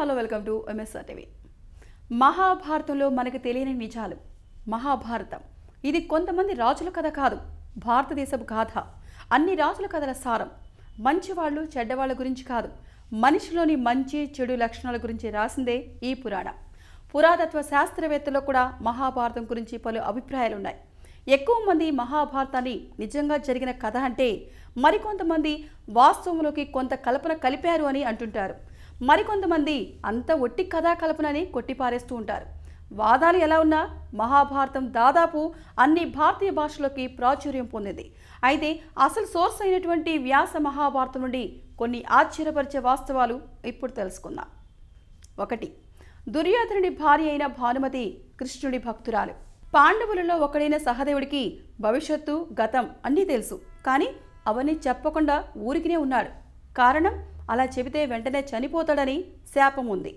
hello welcome to MSR TV మహాభారతంలో మనకు తెలియని నిజాలు మహాభారతం ఇది కొంతమంది రాజుల కథ కాదు భారతదేశపు గాథ అన్ని రాజుల కథల సారం మంచివాళ్ళు చెడ్డవాళ్ళ గురించి కాదు మనిషిలోని మంచి చెడు లక్షణాల గురించి రాసిందే ఈ పురాణం పురాతత్వ శాస్త్రవేత్తల్లో కూడా మహాభారతం గురించి పలు అభిప్రాయాలున్నాయి ఎక్కువ మంది మహాభారతాన్ని నిజంగా జరిగిన కథ అంటే మరికొంతమంది వాస్తవంలోకి కొంత కల్పన కలిపారు అని అంటుంటారు మరికొంతమంది అంత ఒట్టి కథా కల్పనని కొట్టిపారేస్తూ ఉంటారు వాదాలు ఎలా ఉన్నా మహాభారతం దాదాపు అన్ని భారతీయ భాషలోకి ప్రాచుర్యం పొందింది అయితే అసలు సోర్స్ అయినటువంటి వ్యాస మహాభారతం నుండి కొన్ని ఆశ్చర్యపరిచే వాస్తవాలు ఇప్పుడు తెలుసుకుందాం ఒకటి దుర్యోధనుడి భార్య అయిన భానుమతి కృష్ణుడి భక్తురాలు పాండవులలో ఒకడైన సహదేవుడికి భవిష్యత్తు గతం అన్నీ తెలుసు కానీ అవన్నీ చెప్పకుండా ఊరికినే ఉన్నాడు కారణం అలా చెబితే వెంటనే చనిపోతాడని శాపం ఉంది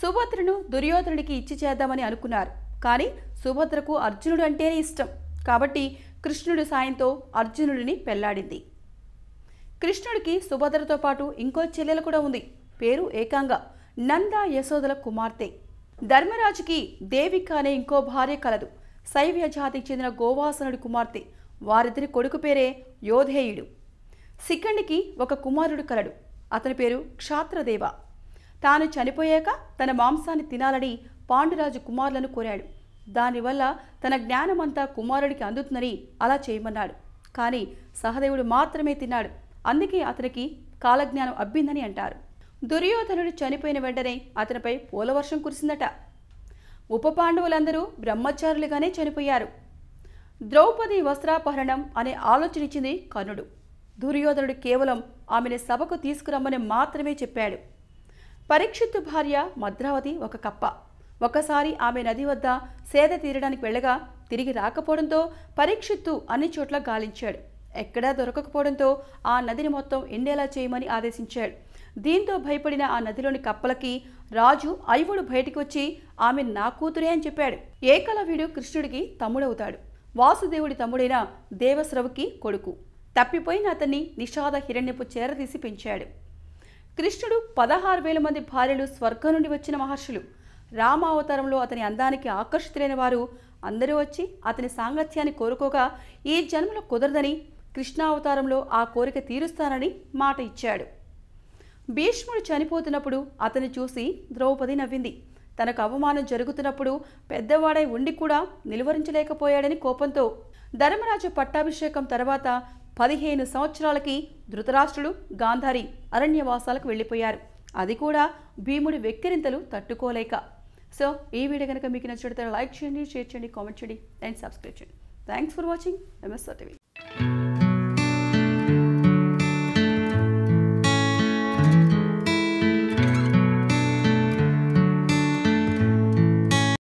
సుభద్రను దుర్యోధనుడికి ఇచ్చి చేద్దామని అనుకున్నారు కానీ సుభద్రకు అర్జునుడు అంటేనే ఇష్టం కాబట్టి కృష్ణుడి సాయంతో అర్జునుడిని పెళ్లాడింది కృష్ణుడికి సుభద్రతో పాటు ఇంకో చెల్లెలు కూడా ఉంది పేరు ఏకాంగ నంద యశోదల కుమార్తె ధర్మరాజుకి దేవిక అనే ఇంకో భార్య కలదు శైవ్య జాతికి చెందిన గోవాసనుడి కుమార్తె వారిద్దరి కొడుకు పేరే యోధేయుడు సిక్కండికి ఒక కుమారుడు కలడు అతని పేరు క్షాత్రదేవ తాను చనిపోయాక తన మాంసాన్ని తినాలని పాండురాజు కుమారులను కోరాడు దానివల్ల తన జ్ఞానమంతా కుమారుడికి అందుతుందని అలా చేయమన్నాడు కానీ సహదేవుడు మాత్రమే తిన్నాడు అందుకే అతనికి కాలజ్ఞానం అబ్బిందని అంటారు దుర్యోధనుడు చనిపోయిన వెంటనే అతనిపై పూలవర్షం కురిసిందట ఉప పాండవులందరూ బ్రహ్మచారులుగానే చనిపోయారు ద్రౌపది వస్త్రాపహరణం అనే ఆలోచన ఇచ్చింది కర్ణుడు దుర్యోధనుడు కేవలం ఆమెని సభకు తీసుకురమ్మని మాత్రమే చెప్పాడు పరీక్షిత్తు భార్య మద్రావతి ఒక కప్ప ఒకసారి ఆమె నది వద్ద సేద తీరడానికి వెళ్ళగా తిరిగి రాకపోవడంతో పరీక్షిత్తు అన్ని చోట్ల గాలించాడు ఎక్కడా దొరకకపోవడంతో ఆ నదిని మొత్తం ఎండేలా చేయమని ఆదేశించాడు దీంతో భయపడిన ఆ నదిలోని కప్పలకి రాజు అయువుడు బయటికి వచ్చి ఆమె నా కూతురే అని చెప్పాడు ఏకలవ్యుడు కృష్ణుడికి తమ్ముడవుతాడు వాసుదేవుడి తమ్ముడైన దేవశ్రవుకి కొడుకు తప్పిపోయిన అతన్ని నిషాద హిరణ్యపు చేరదీసి పెంచాడు కృష్ణుడు పదహారు వేల మంది భార్యలు స్వర్గం నుండి వచ్చిన మహర్షులు రామావతారంలో అతని అందానికి ఆకర్షితులైన వారు అందరూ వచ్చి అతని సాంగత్యాన్ని కోరుకోగా ఈ జన్మలో కుదరదని కృష్ణావతారంలో ఆ కోరిక తీరుస్తానని మాట ఇచ్చాడు భీష్ముడు చనిపోతున్నప్పుడు అతన్ని చూసి ద్రౌపది నవ్వింది తనకు అవమానం జరుగుతున్నప్పుడు పెద్దవాడై ఉండి కూడా నిలువరించలేకపోయాడని కోపంతో ధర్మరాజు పట్టాభిషేకం తర్వాత పదిహేను సంవత్సరాలకి ధృతరాష్ట్రుడు గాంధారి అరణ్యవాసాలకు వెళ్ళిపోయారు అది కూడా భీముడి వెక్కిరింతలు తట్టుకోలేక సో ఈ వీడియో కనుక మీకు నచ్చితే లైక్ చేయండి షేర్ చేయండి కామెంట్ చేయండి అండ్ సబ్స్క్రైబ్ చేయండి thanks for watching MSR TV